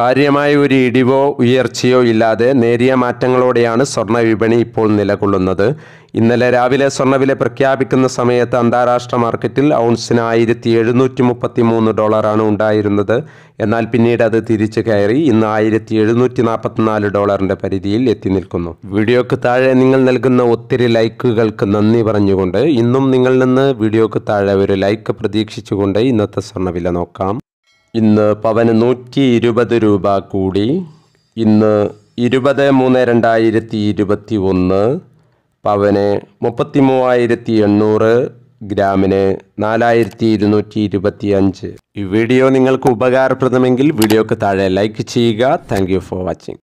കാര്യമായ ഒരു ഇടിവോ ഉയർച്ചയോ ഇല്ലാതെ നേരിയ മാറ്റങ്ങളോടെയാണ് സ്വർണ്ണ വിപണി ഇപ്പോൾ നിലകൊള്ളുന്നത് ഇന്നലെ രാവിലെ സ്വർണ്ണവില പ്രഖ്യാപിക്കുന്ന സമയത്ത് അന്താരാഷ്ട്ര മാർക്കറ്റിൽ ഔൺസിന് ആയിരത്തി എഴുന്നൂറ്റി മുപ്പത്തി മൂന്ന് ഡോളറാണ് ഉണ്ടായിരുന്നത് എന്നാൽ പിന്നീട് അത് തിരിച്ചു കയറി ഇന്ന് ആയിരത്തി എഴുന്നൂറ്റി നാൽപ്പത്തിനാല് ഡോളറിൻ്റെ പരിധിയിൽ എത്തി നിൽക്കുന്നു വീഡിയോക്ക് താഴെ നിങ്ങൾ നൽകുന്ന ഒത്തിരി ലൈക്കുകൾക്ക് നന്ദി പറഞ്ഞുകൊണ്ട് ഇന്നും നിങ്ങളിൽ നിന്ന് വീഡിയോക്ക് താഴെ ഒരു ലൈക്ക് പ്രതീക്ഷിച്ചുകൊണ്ട് ഇന്നത്തെ സ്വർണ്ണവില നോക്കാം ഇന്ന് പവന് നൂറ്റി ഇരുപത് രൂപ കൂടി ഇന്ന് ഇരുപത് മൂന്ന് രണ്ടായിരത്തി ഇരുപത്തി ഒന്ന് പവന് മുപ്പത്തി മൂവായിരത്തി എണ്ണൂറ് ഗ്രാമിന് നാലായിരത്തി ഇരുന്നൂറ്റി ഇരുപത്തി അഞ്ച് ഈ വീഡിയോ നിങ്ങൾക്ക് ഉപകാരപ്രദമെങ്കിൽ വീഡിയോക്ക് താഴെ ലൈക്ക് ചെയ്യുക താങ്ക് ഫോർ വാച്ചിങ്